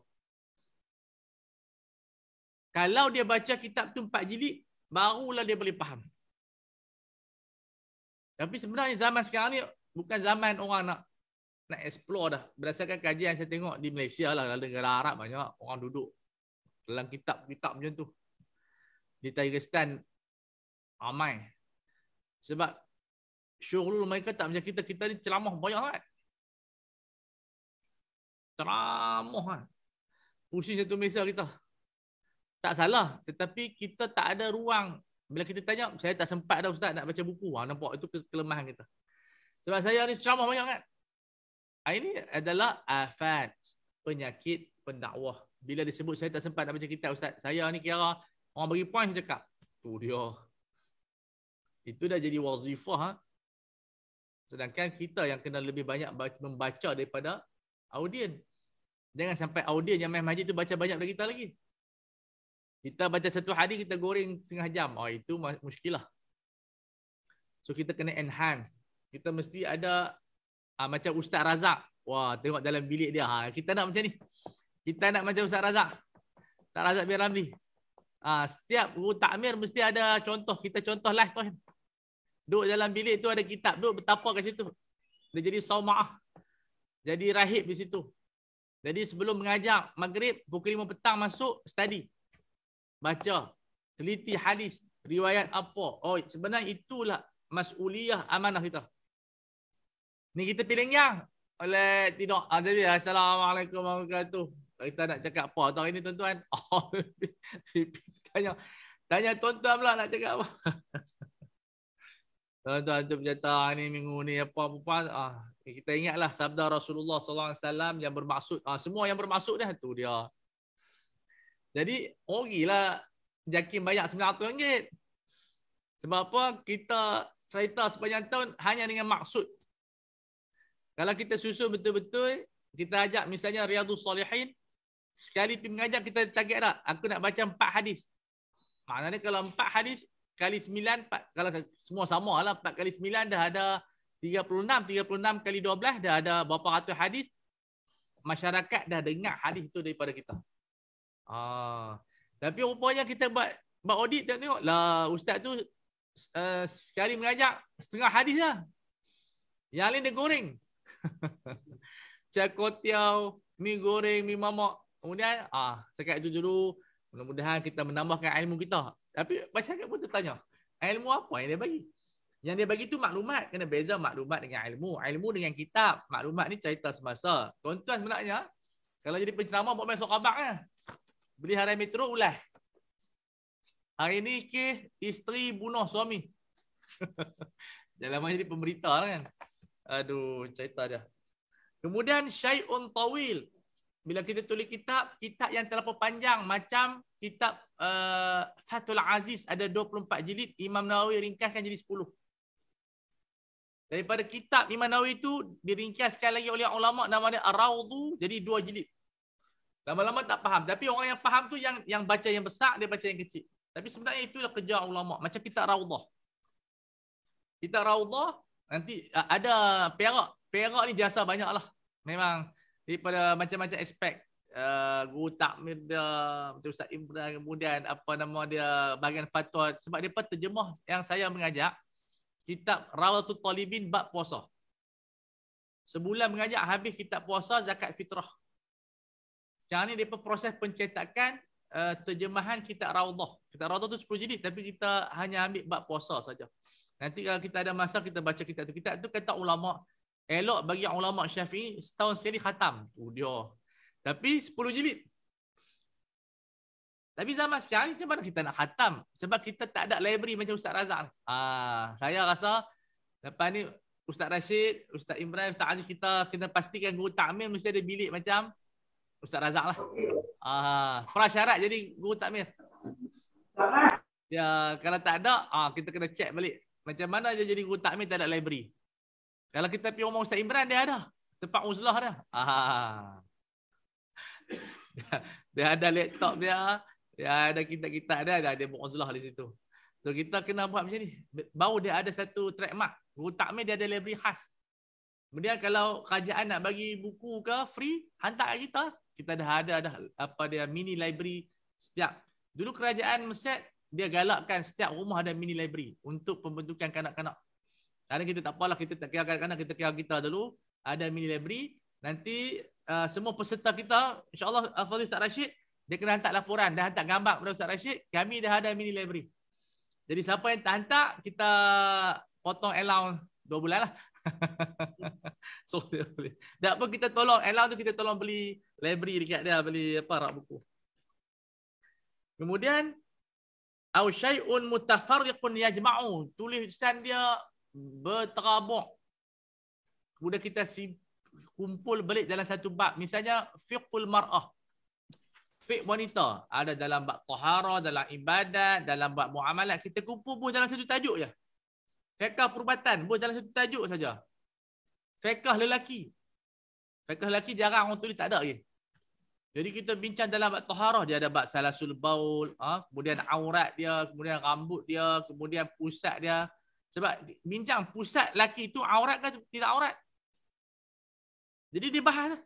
[SPEAKER 1] Kalau dia baca kitab tu empat jilid, barulah dia boleh faham. Tapi sebenarnya zaman sekarang ni bukan zaman orang nak nak explore dah. Berdasarkan kajian saya tengok di Malaysia lah, dalam negara Arab banyak orang duduk dalam kitab-kitab macam tu. Di Tajikistan, ramai. Sebab syurul mereka tak macam kita, kita ni ceramah banyak kan. Ceramah kan. Pusing satu mesej kita. Tak salah, tetapi kita tak ada ruang. Bila kita tanya, saya tak sempat dah Ustaz nak baca buku. Ha, nampak itu kelemahan kita. Sebab saya ni ceramah banyak kan ini adalah afat ah, penyakit pendakwah. Bila disebut saya tak sempat nak baca kitab ustaz. Saya ni kira orang bagi point cakap. Tu dia. Itu dah jadi wazifah. Ha? Sedangkan kita yang kena lebih banyak membaca daripada audien. Jangan sampai audien yang main majlis tu baca banyak daripada kita lagi. Kita baca satu hari, kita goreng setengah jam. Oh, itu muskilah. So kita kena enhance. Kita mesti ada Ha, macam Ustaz Razak. Wah, tengok dalam bilik dia. Ha, kita nak macam ni. Kita nak macam Ustaz Razak. Ustaz Razak bin Ramli. Ha, setiap guru takmir mesti ada contoh. Kita contoh live tu. Duduk dalam bilik tu ada kitab. Duduk bertapa kat situ. Dia jadi saumah. Jadi rahib di situ. Jadi sebelum mengajar maghrib, pukul 5 petang masuk, study. Baca. Teliti hadis. Riwayat apa. Oh, sebenarnya itulah mas'uliyah amanah kita. Ni kita pilih yang oleh Tino. Ah, Assalamualaikum warahmatullahi wabarakatuh. Kita nak cakap apa tahun ini tuan-tuan? Oh, tanya tanya tuan-tuan pula nak cakap apa. Tuan-tuan tu berkata ni minggu ni apa apa ah kita ingatlah sabda Rasulullah SAW yang bermaksud ah, semua yang bermaksud dah tu dia. Jadi orilah jakin banyak sebenarnya ringgit. Sebab apa kita cerita sepanjang tahun hanya dengan maksud kalau kita susun betul-betul, kita ajak misalnya Riyadu Salihin, sekali pergi mengajar kita target tak? Aku nak baca empat hadis. Maknanya kalau empat hadis, kali sembilan, kalau semua sama lah, empat kali sembilan dah ada 36, 36 kali 12 dah ada berapa ratus hadis, masyarakat dah dengar hadis itu daripada kita. Ah, tapi rupanya kita buat buat audit tak tengok lah ustaz tu uh, sekali mengajak setengah hadis lah. Yang lain dia goreng. Cakotiau, mi goreng, mi mamak. Kemudian, ah, sekat itu dulu, mudah-mudahan kita menambahkan ilmu kita. Tapi masyarakat pun tertanya, ilmu apa yang dia bagi? Yang dia bagi tu maklumat. Kena beza maklumat dengan ilmu. Ilmu dengan kitab. Maklumat ni cerita semasa. Tuan-tuan sebenarnya, kalau jadi penceramah buat masuk khabar kan? Beli harai metro, ulah. Hari ni ke isteri bunuh suami. Dalam jadi pemberita lah kan. Aduh, cerita dia. Kemudian syai'un tawil. Bila kita tulis kitab, kitab yang terlalu panjang macam kitab uh, Fathul Aziz ada 24 jilid, Imam Nawawi ringkaskan jadi 10. Daripada kitab Imam Nawawi itu diringkaskan lagi oleh ulama namanya dia Ar-Rawdu jadi dua jilid. Lama-lama tak faham. Tapi orang yang faham tu yang yang baca yang besar, dia baca yang kecil. Tapi sebenarnya itulah kerja ulama. Macam kitab Raudah. Kitab Raudah nanti ada perak perak ni jasa banyak lah memang daripada macam-macam aspek uh, guru takmir dia macam Ustaz Imran kemudian apa nama dia bahagian fatwa sebab dia terjemah yang saya mengajak kitab tu Talibin bab puasa sebulan mengajak habis kitab puasa zakat fitrah sekarang ni depa proses pencetakan uh, terjemahan kitab Rawatul kitab Rawatul tu 10 jilid tapi kita hanya ambil bab puasa saja Nanti kalau kita ada masa kita baca kitab tu. Kitab tu kata ulama elok bagi ulama Syafi'i setahun sekali khatam. Tu oh, dia. Tapi 10 jilid. Tapi zaman sekarang macam mana kita nak khatam? Sebab kita tak ada library macam Ustaz Razak. Ah, saya rasa lepas ni Ustaz Rashid, Ustaz Ibrahim, Ustaz Aziz kita kena pastikan guru takmir mesti ada bilik macam Ustaz Razak lah. Ah, prasyarat jadi guru takmir. Ya, kalau tak ada, ah, kita kena check balik. Macam mana dia jadi guru takmir tak ada library? Kalau kita pergi rumah Ustaz Imran, dia ada. Tempat uzlah dia. Ah. dia ada laptop dia. Dia ada kitab-kitab dia. Dia ada uzlah di situ. So kita kena buat macam ni. Baru dia ada satu trademark. Guru takmir dia ada library khas. Kemudian kalau kerajaan nak bagi buku ke free, hantar kat kita. Kita dah ada dah apa dia mini library setiap. Dulu kerajaan Mesir dia galakkan setiap rumah ada mini library untuk pembentukan kanak-kanak. Kalau kita tak apalah kita tak kira kanak-kanak kita kira kita dulu ada mini library nanti uh, semua peserta kita insya-Allah Al-Fadhil Ustaz Rashid dia kena hantar laporan dah hantar gambar kepada Ustaz Rashid kami dah ada mini library. Jadi siapa yang tak hantar kita potong allowance dua bulan lah. so dia boleh. Tak apa kita tolong. allowance tu kita tolong beli library dekat dia. Beli apa rak buku. Kemudian Au syai'un mutafarriqun yajma'u. Tulisan dia berterabur. Kemudian kita kumpul balik dalam satu bab. Misalnya fiqhul mar'ah. Fiqh wanita. Ada dalam bab tahara, dalam ibadat, dalam bab muamalat. Kita kumpul pun dalam satu tajuk je. Fekah perubatan pun dalam satu tajuk saja. Fekah lelaki. fekah lelaki jarang orang tulis tak ada lagi. Okay? Jadi kita bincang dalam bab taharah dia ada bab salasul baul, ha? kemudian aurat dia, kemudian rambut dia, kemudian pusat dia. Sebab bincang pusat laki itu aurat ke tidak aurat? Jadi dibahas. Lah.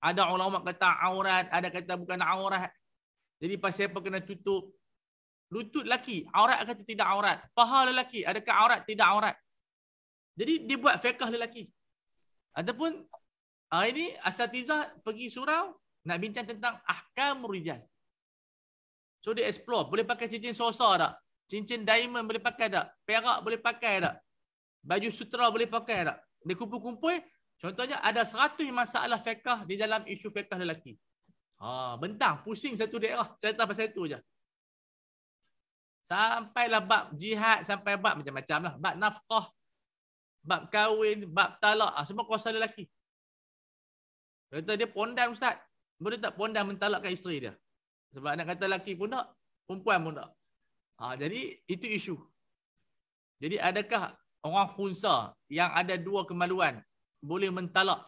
[SPEAKER 1] Ada ulama kata aurat, ada kata bukan aurat. Jadi pasal siapa kena tutup lutut laki, aurat kata tidak aurat. Paha lelaki, adakah aurat tidak aurat? Jadi dibuat fiqh lelaki. Ataupun ha, ini asatizah pergi surau, nak bincang tentang ahkam rijal. So dia explore, boleh pakai cincin sosa tak? Cincin diamond boleh pakai tak? Perak boleh pakai tak? Baju sutra boleh pakai tak? Dia kumpul-kumpul, contohnya ada 100 masalah fiqah di dalam isu fiqah lelaki. Ha, bentang, pusing satu daerah, cerita pasal itu je. Sampailah bab jihad, sampai bab macam-macam lah. Bab nafkah, bab kahwin, bab talak, ha, semua kuasa lelaki. Contoh dia pondan ustaz, boleh tak puan dah mentalakkan isteri dia? Sebab nak kata lelaki pun tak, perempuan pun tak. Ha, jadi itu isu. Jadi adakah orang khunsa yang ada dua kemaluan boleh mentalak?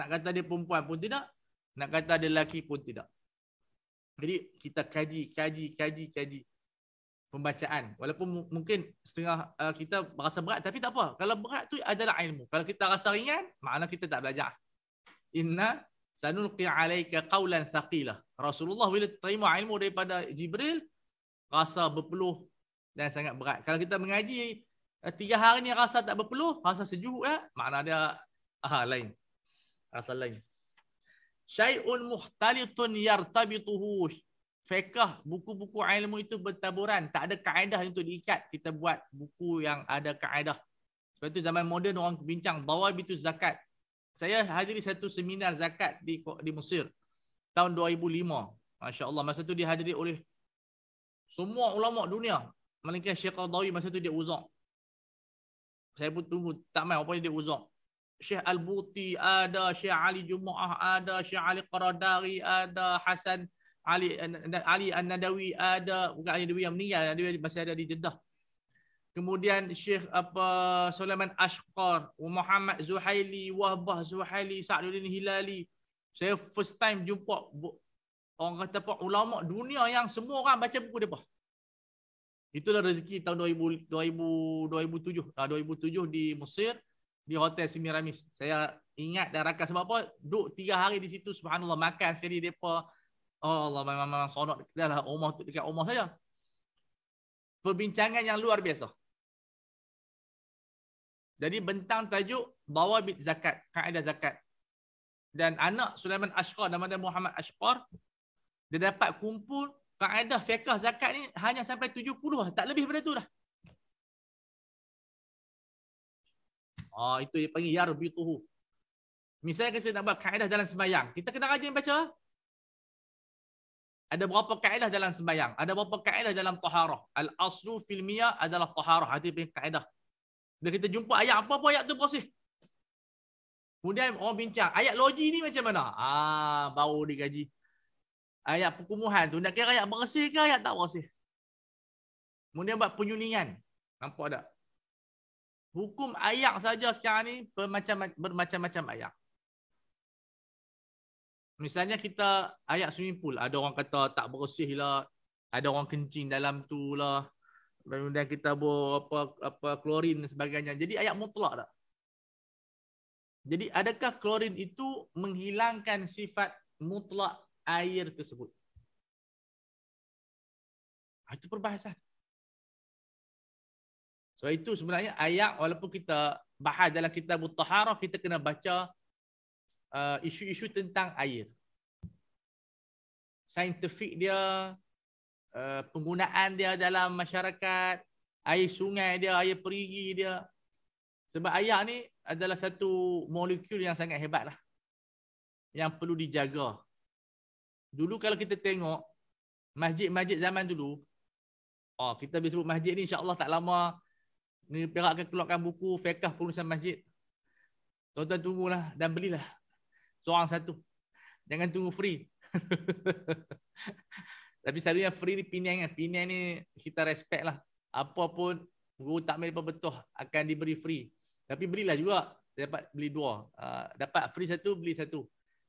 [SPEAKER 1] Nak kata dia perempuan pun tidak, nak kata dia lelaki pun tidak. Jadi kita kaji, kaji, kaji, kaji pembacaan. Walaupun mungkin setengah uh, kita rasa berat, tapi tak apa. Kalau berat tu adalah ilmu. Kalau kita rasa ringan, makna kita tak belajar. Inna sanulqi alayka qawlan thaqila. Rasulullah bila terima ilmu daripada Jibril, rasa berpeluh dan sangat berat. Kalau kita mengaji, eh, tiga hari ni rasa tak berpeluh, rasa sejuk ya, makna dia aha, lain. Rasa lain. Syai'un muhtalitun yartabituhu. Fekah, buku-buku ilmu itu bertaburan. Tak ada kaedah untuk diikat. Kita buat buku yang ada kaedah. Sebab itu zaman moden orang bincang, bawa itu zakat saya hadiri satu seminar zakat di di Mesir tahun 2005. Masya-Allah masa tu dihadiri oleh semua ulama dunia. Melainkan Syekh Al-Dawi masa tu dia uzak. Saya pun tunggu tak main apa dia uzak. Syekh Al-Buti ada, Syekh Ali Jumaah ada, Syekh Ali Qaradari ada, Hasan Ali Ali An-Nadawi ada, bukan Ali Dewi yang meninggal, Ali masih ada di Jeddah kemudian Syekh apa Sulaiman Ashqar, Muhammad Zuhaili, Wahbah Zuhaili, Sa'duddin Hilali. Saya first time jumpa orang kata apa ulama dunia yang semua orang baca buku dia. Itulah rezeki tahun 2000, 2000 2007. 2007 di Mesir di Hotel Semiramis. Saya ingat dan rakan sebab apa? Duk tiga hari di situ subhanallah makan sekali depa. Oh Allah memang memang sonok dah lah rumah tu dekat rumah saya. Perbincangan yang luar biasa. Jadi bentang tajuk bit Zakat, kaedah zakat. Dan anak Sulaiman Ashqar nama dia Muhammad Ashqar dia dapat kumpul kaedah fiqh zakat ni hanya sampai 70 lah. tak lebih daripada tu dah. Ah oh, itu dia panggil yarbituhu. Misalnya kita nak buat kaedah dalam sembahyang, kita kena rajin baca. Ada berapa kaedah dalam sembahyang? Ada berapa kaedah dalam taharah? Al-aslu fil miyah adalah taharah. Hati punya kaedah. Bila kita jumpa ayat apa pun ayat tu proses. Kemudian orang bincang, ayat logi ni macam mana? Ah, baru dikaji. Ayat pukumuhan tu nak kira ayat bersih ke ayat tak bersih? Kemudian buat penyulingan. Nampak tak? Hukum ayat saja sekarang ni bermacam-macam ayat. Misalnya kita ayat swimming pool, ada orang kata tak bersih lah, ada orang kencing dalam tu lah kemudian kita buat apa apa klorin dan sebagainya. Jadi ayat mutlak tak? Jadi adakah klorin itu menghilangkan sifat mutlak air tersebut? Ah, itu perbahasan. So itu sebenarnya ayat walaupun kita bahas dalam kitab Taharah kita kena baca uh, isu-isu uh, tentang air. Saintifik dia, Eh, penggunaan dia dalam masyarakat, air sungai dia, air perigi dia. Sebab air ni adalah satu molekul yang sangat hebat lah. Yang perlu dijaga. Dulu kalau kita tengok, masjid-masjid zaman dulu, oh kita boleh sebut masjid ni insyaAllah tak lama, ni Perak akan keluarkan buku fiqah penulisan masjid. Tuan-tuan tunggulah dan belilah. Seorang satu. Jangan tunggu free. Tapi selalunya free ni Penang. Kan. Penang ni kita respect lah. Apa pun guru tak ambil betul akan diberi free. Tapi belilah juga. Dapat beli dua. Ah, dapat free satu, beli satu.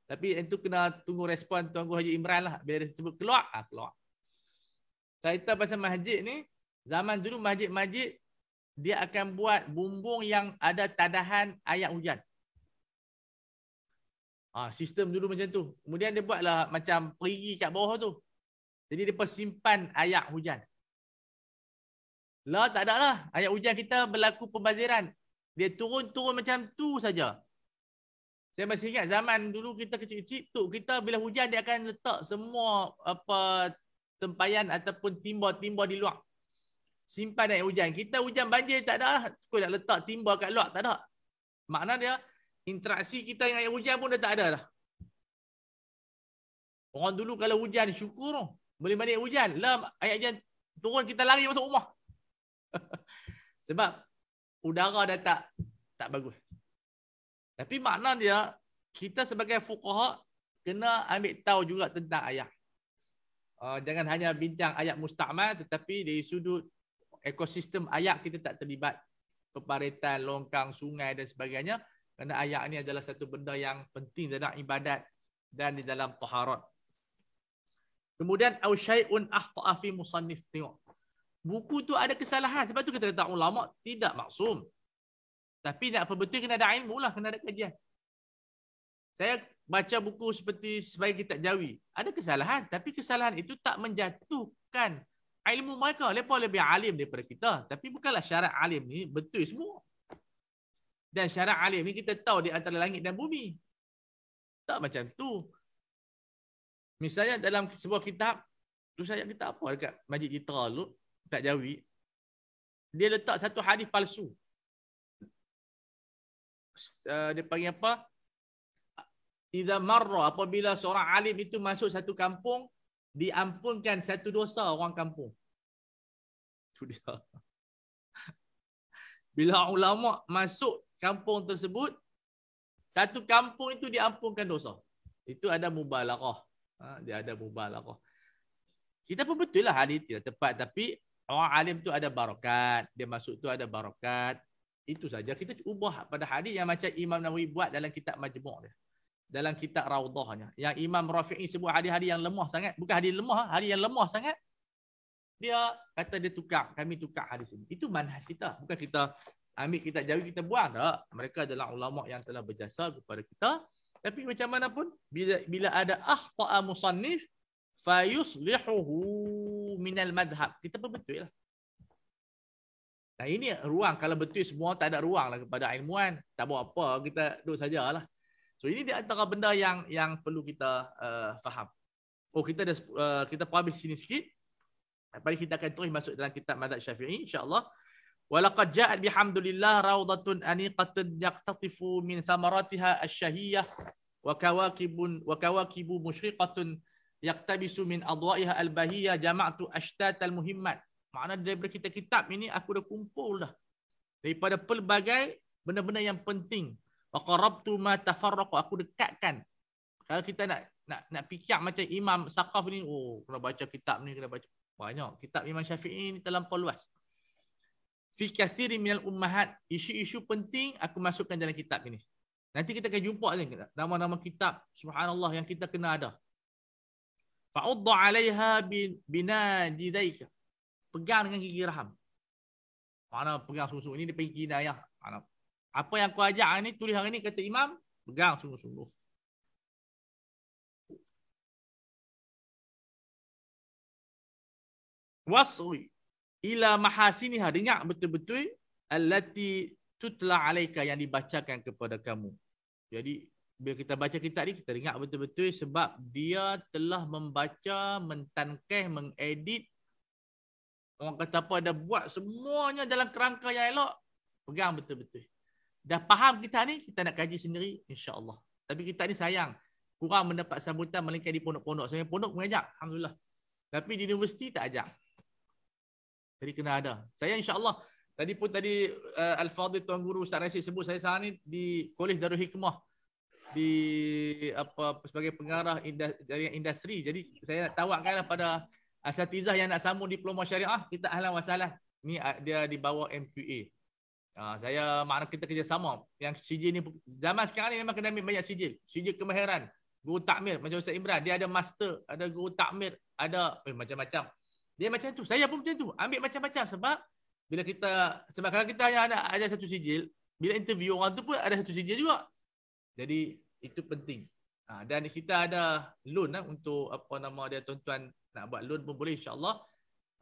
[SPEAKER 1] Tapi itu kena tunggu respon Tuan Guru Haji Imran lah. Bila dia sebut keluar, ah, keluar. Cerita pasal masjid ni, zaman dulu masjid-masjid, dia akan buat bumbung yang ada tadahan ayat hujan. Ah, sistem dulu macam tu. Kemudian dia buatlah macam perigi kat bawah tu. Jadi dia simpan ayat hujan. Lah tak ada lah. Ayat hujan kita berlaku pembaziran. Dia turun-turun macam tu saja. Saya masih ingat zaman dulu kita kecil-kecil tu kita bila hujan dia akan letak semua apa tempayan ataupun timba-timba di luar. Simpan ayat hujan. Kita hujan banjir tak ada lah. Kau nak letak timba kat luar tak ada. Makna dia interaksi kita dengan ayat hujan pun dah tak ada lah. Orang dulu kalau hujan syukur. Boleh balik hujan. Lam ayat hujan turun kita lari masuk rumah. Sebab udara dah tak tak bagus. Tapi makna dia kita sebagai fuqaha kena ambil tahu juga tentang ayat. Uh, ah, jangan hanya bincang ayat mustakmal tetapi dari sudut ekosistem ayat kita tak terlibat peparitan, longkang, sungai dan sebagainya kerana ayat ini adalah satu benda yang penting dalam ibadat dan di dalam taharat. Kemudian au syai'un akhta'a fi musannif tengok. Buku tu ada kesalahan. Sebab tu kita kata ulama tidak maksum. Tapi nak apa kena ada ilmu lah. Kena ada kajian. Saya baca buku seperti sebagai kita jawi. Ada kesalahan. Tapi kesalahan itu tak menjatuhkan ilmu mereka. Mereka lebih alim daripada kita. Tapi bukanlah syarat alim ni betul semua. Dan syarat alim ni kita tahu di antara langit dan bumi. Tak macam tu. Misalnya dalam sebuah kitab, tu saya kita apa dekat Masjid Citra tu, tak jawi. Dia letak satu hadis palsu. Eh, dia panggil apa? Iza marra apabila seorang alim itu masuk satu kampung, diampunkan satu dosa orang kampung. Tu dia. Bila ulama masuk kampung tersebut, satu kampung itu diampunkan dosa. Itu ada mubalaghah. Ha, dia ada mubalaghah kita pun betul lah hadis tidak tepat tapi orang alim tu ada barakat dia masuk tu ada barakat itu saja kita ubah pada hadis yang macam Imam Nawawi buat dalam kitab majmu' dia dalam kitab raudahnya yang Imam Rafi'i sebut hadis-hadis yang lemah sangat bukan hadis lemah hadis yang lemah sangat dia kata dia tukar kami tukar hadis ini itu manhaj kita bukan kita ambil kitab jawi kita buang tak mereka adalah ulama yang telah berjasa kepada kita tapi macam mana pun bila bila ada akhta musannif min al madhab. Kita pun betul lah. Nah ini ruang kalau betul semua tak ada ruang lah kepada ilmuan, tak buat apa kita duduk sajalah. So ini di antara benda yang yang perlu kita uh, faham. Oh kita dah uh, kita habis sini sikit. Apa kita akan terus masuk dalam kitab mazhab Syafi'i insya-Allah. Walaqad ja'at bihamdulillah rawdatun aniqatun yaqtatifu min thamaratiha asyahiyah wa kawakibun wa kawakibu musyriqatun yaqtabisu min adwa'iha albahiyah jama'tu ashtatal muhimmat. Makna daripada kita kitab ini aku dah kumpul dah. Daripada pelbagai benda-benda yang penting. Wa qarabtu ma tafarraqu aku dekatkan. Kalau kita nak nak nak fikir macam Imam Saqaf ni, oh kena baca kitab ni, kena baca banyak. Kitab Imam Syafi'i ni terlampau luas fi kathiri minal ummahat isu-isu penting aku masukkan dalam kitab ini nanti kita akan jumpa ni nama-nama kitab subhanallah yang kita kena ada fa'uddu 'alayha bin jidaika pegang dengan gigi raham. mana pegang susu ini dipanggil kinayah apa yang aku ajak hari ni tulis hari ni kata imam pegang sungguh-sungguh Wasui. -sungguh ila mahasiniha dengar betul-betul allati tutla alaika yang dibacakan kepada kamu jadi bila kita baca kitab ni kita ingat betul-betul sebab dia telah membaca mentankeh mengedit orang kata apa ada buat semuanya dalam kerangka yang elok pegang betul-betul dah faham kita ni kita nak kaji sendiri insya-Allah tapi kita ni sayang kurang mendapat sambutan melainkan di pondok-pondok saya pondok mengajak alhamdulillah tapi di universiti tak ajak jadi kena ada. Saya insyaAllah, tadi pun tadi uh, Al-Fadhil Tuan Guru Ustaz Rasid sebut saya sekarang ni di Kolej Darul Hikmah di apa sebagai pengarah dari industri. Jadi saya nak tawarkanlah pada Asy'atizah yang nak sambung diploma syariah, kita ahlan wasalah. Ni uh, dia di bawah MQA. Uh, saya makna kita kerjasama. Yang sijil ni, zaman sekarang ni memang kena ambil banyak sijil. Sijil kemahiran. Guru takmir macam Ustaz Imran. Dia ada master, ada guru takmir, ada eh, macam-macam. Dia macam tu. Saya pun macam tu. Ambil macam-macam sebab bila kita sebab kalau kita hanya ada, satu sijil, bila interview orang tu pun ada satu sijil juga. Jadi itu penting. Ha, dan kita ada loan lah, untuk apa nama dia tuan-tuan nak buat loan pun boleh insya-Allah.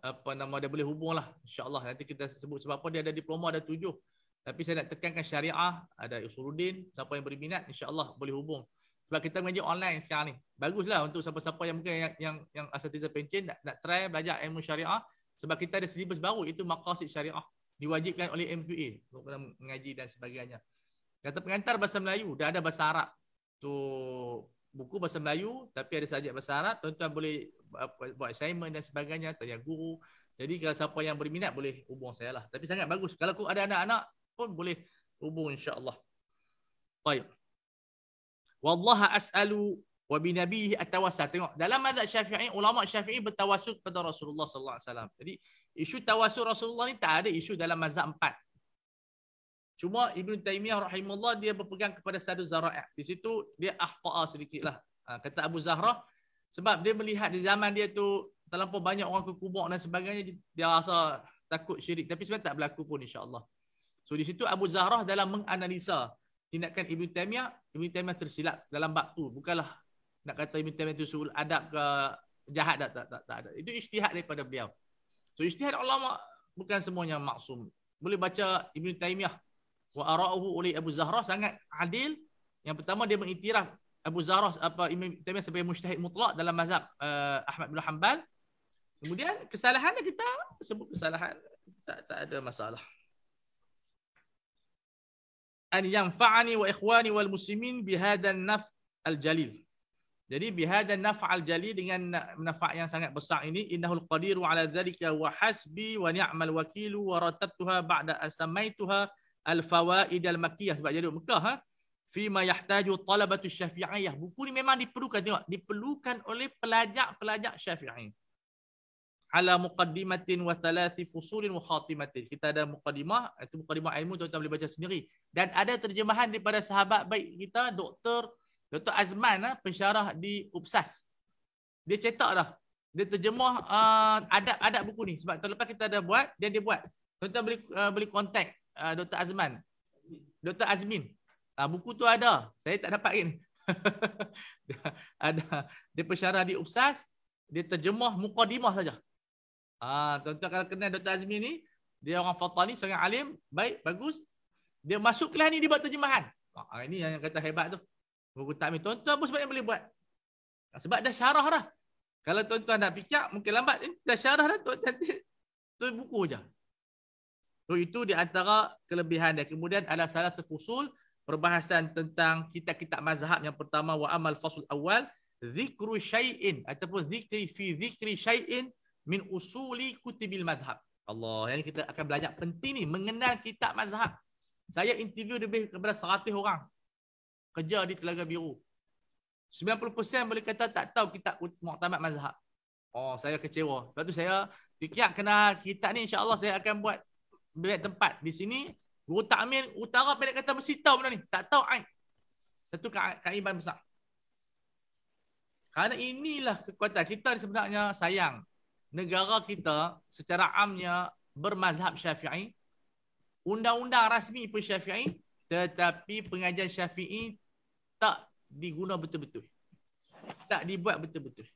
[SPEAKER 1] Apa nama dia boleh hubung lah. insya-Allah nanti kita sebut sebab apa dia ada diploma ada tujuh. Tapi saya nak tekankan syariah ada Usuluddin siapa yang berminat insya-Allah boleh hubung sebab kita mengaji online sekarang ni. Baguslah untuk siapa-siapa yang mungkin yang yang, yang asatiza pencen nak, nak try belajar ilmu syariah sebab kita ada silibus baru itu maqasid syariah diwajibkan oleh MQA untuk mengaji dan sebagainya. Kata pengantar bahasa Melayu dah ada bahasa Arab. Tu buku bahasa Melayu tapi ada sajak bahasa Arab. Tuan-tuan boleh buat assignment dan sebagainya tanya guru. Jadi kalau siapa yang berminat boleh hubung saya lah. Tapi sangat bagus. Kalau ada anak-anak pun boleh hubung insya-Allah. Baik wallaha as'alu wa bi nabiyhi atawassal tengok dalam mazhab syafi'i ulama syafi'i bertawassul kepada Rasulullah sallallahu alaihi wasallam jadi isu tawassul Rasulullah ni tak ada isu dalam mazhab empat cuma Ibn Taymiyah rahimahullah dia berpegang kepada satu Zara'ah. di situ dia akhta'a sedikitlah ha, kata Abu Zahra sebab dia melihat di zaman dia tu terlalu banyak orang ke dan sebagainya dia rasa takut syirik tapi sebenarnya tak berlaku pun insya-Allah so di situ Abu Zahra dalam menganalisa tindakan Ibn Taymiyah, Ibn Taymiyah tersilap dalam bab tu. Bukanlah nak kata Ibn Taymiyah tu suul adab ke jahat tak tak tak, tak ada. Itu ijtihad daripada beliau. So ijtihad ulama bukan semuanya maksum. Boleh baca Ibn Taymiyah wa ara'uhu oleh Abu Zahrah sangat adil. Yang pertama dia mengiktiraf Abu Zahrah apa Ibn Taymiyah sebagai mujtahid mutlak dalam mazhab uh, Ahmad bin Hanbal. Kemudian kesalahan kita sebut kesalahan tak tak ada masalah an yanfa'ani wa ikhwani wal muslimin bihadan naf al jalil. Jadi bihadan naf al jalil dengan nafa' yang sangat besar ini innahul qadiru ala dzalika wa hasbi wa niamal wakilu wa ratabtuha ba'da asmaituha al fawaid al makkiyah sebab jadi Mekah ha fi ma yahtaju talabatu syafi'iyah buku ni memang diperlukan tengok diperlukan oleh pelajar-pelajar syafi'iyah ala muqaddimatin wa thalathi fusulin wa khatimatin. Kita ada muqaddimah, itu muqaddimah ilmu tuan-tuan boleh baca sendiri. Dan ada terjemahan daripada sahabat baik kita, Dr. Dr. Azman, ah, pensyarah di UPSAS. Dia cetak dah. Dia terjemah uh, ah, adab-adab buku ni. Sebab tahun lepas kita ada buat, dia dia buat. Tuan-tuan boleh, uh, boleh contact uh, Dr. Azman. Dr. Azmin. Uh, buku tu ada. Saya tak dapat ini. ada. Dia pensyarah di UPSAS. Dia terjemah mukadimah saja. Ah, tuan-tuan kalau kenal Dr. Azmi ni, dia orang Fatani, seorang alim, baik, bagus. Dia masuk kelas ni, dia buat terjemahan. Ah, ini yang kata hebat tu. Buku takmi. Tuan-tuan pun sebab yang boleh buat. Sebab dah syarah dah. Kalau tuan-tuan nak fikir, mungkin lambat. Eh, dah syarah dah, tuan-tuan. Tu buku je. So, itu di antara kelebihan dia. Kemudian ada salah terfusul perbahasan tentang kitab-kitab mazhab yang pertama wa amal fasul awal zikru syai'in ataupun zikri fi zikri syai'in min usuli kutibil madhab. Allah, yang kita akan belajar penting ni, mengenal kitab mazhab. Saya interview lebih kepada 100 orang kerja di Telaga Biru. 90% boleh kata tak tahu kitab muktamad mazhab. Oh, saya kecewa. Sebab tu saya fikir kena kitab ni insya-Allah saya akan buat banyak tempat di sini. Guru Takmin Utara pendek kata mesti tahu benda ni. Tak tahu ai. Satu kaiban besar. Karena inilah kekuatan kita sebenarnya sayang negara kita secara amnya bermazhab syafi'i. Undang-undang rasmi pun syafi'i. Tetapi pengajian syafi'i tak diguna betul-betul. Tak dibuat betul-betul.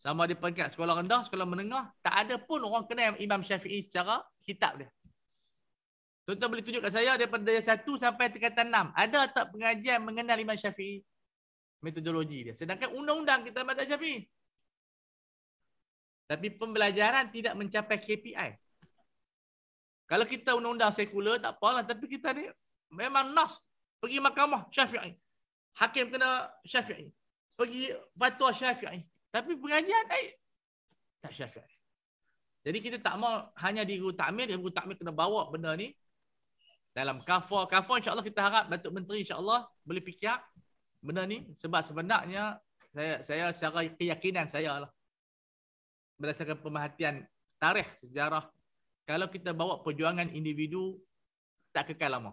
[SPEAKER 1] Sama di peringkat sekolah rendah, sekolah menengah, tak ada pun orang kena Imam Syafi'i secara kitab dia. Tuan-tuan boleh tunjuk kat saya daripada daya satu sampai tingkatan 6. Ada tak pengajian mengenal Imam Syafi'i? Metodologi dia. Sedangkan undang-undang kita mata Syafi'i. Tapi pembelajaran tidak mencapai KPI. Kalau kita undang-undang sekular, tak apalah. Tapi kita ni memang nas. Pergi mahkamah syafi'i. Hakim kena syafi'i. Pergi fatwa syafi'i. Tapi pengajian naik. Tak syafi'i. Jadi kita tak mau hanya di guru takmir. Guru takmir kena bawa benda ni. Dalam kafar. Kafar insyaAllah kita harap Datuk Menteri insyaAllah boleh fikir benda ni. Sebab sebenarnya saya, saya secara keyakinan saya lah berdasarkan pemerhatian tarikh sejarah kalau kita bawa perjuangan individu tak kekal lama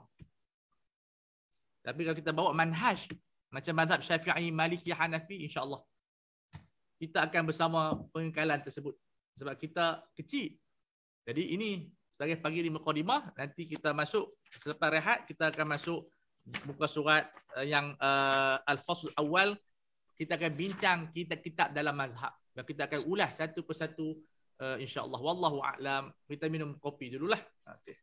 [SPEAKER 1] tapi kalau kita bawa manhaj macam mazhab Syafi'i, Maliki, Hanafi insya-Allah kita akan bersama pengekalan tersebut sebab kita kecil. Jadi ini sebagai pagi di mukadimah nanti kita masuk selepas rehat kita akan masuk buka surat eh, yang uh, al-fasl awal kita akan bincang kita kitab dalam mazhab. Dan kita akan ulas satu persatu uh, insyaAllah. Wallahu a'lam. Kita minum kopi dululah. Okay.